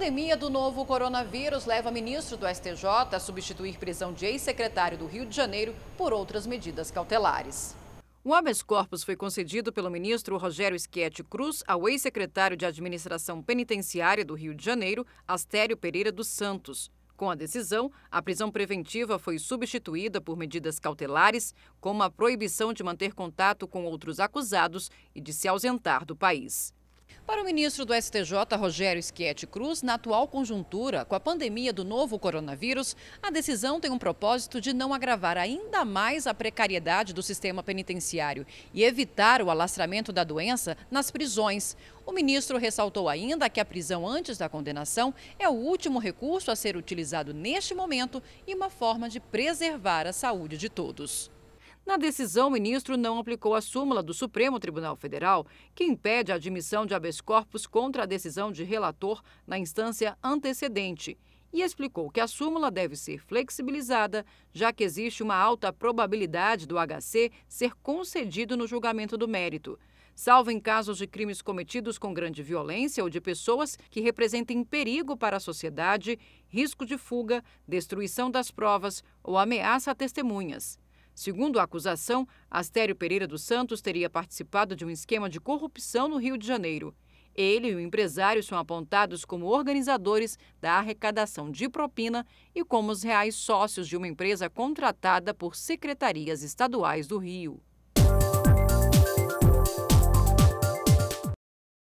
pandemia do novo coronavírus leva ministro do STJ a substituir prisão de ex-secretário do Rio de Janeiro por outras medidas cautelares. O habeas corpus foi concedido pelo ministro Rogério Schietti Cruz ao ex-secretário de Administração Penitenciária do Rio de Janeiro, Astério Pereira dos Santos. Com a decisão, a prisão preventiva foi substituída por medidas cautelares, como a proibição de manter contato com outros acusados e de se ausentar do país. Para o ministro do STJ, Rogério Schietti Cruz, na atual conjuntura, com a pandemia do novo coronavírus, a decisão tem um propósito de não agravar ainda mais a precariedade do sistema penitenciário e evitar o alastramento da doença nas prisões. O ministro ressaltou ainda que a prisão antes da condenação é o último recurso a ser utilizado neste momento e uma forma de preservar a saúde de todos. Na decisão, o ministro não aplicou a súmula do Supremo Tribunal Federal, que impede a admissão de habeas corpus contra a decisão de relator na instância antecedente, e explicou que a súmula deve ser flexibilizada, já que existe uma alta probabilidade do HC ser concedido no julgamento do mérito salvo em casos de crimes cometidos com grande violência ou de pessoas que representem perigo para a sociedade, risco de fuga, destruição das provas ou ameaça a testemunhas. Segundo a acusação, Astério Pereira dos Santos teria participado de um esquema de corrupção no Rio de Janeiro. Ele e o empresário são apontados como organizadores da arrecadação de propina e como os reais sócios de uma empresa contratada por secretarias estaduais do Rio.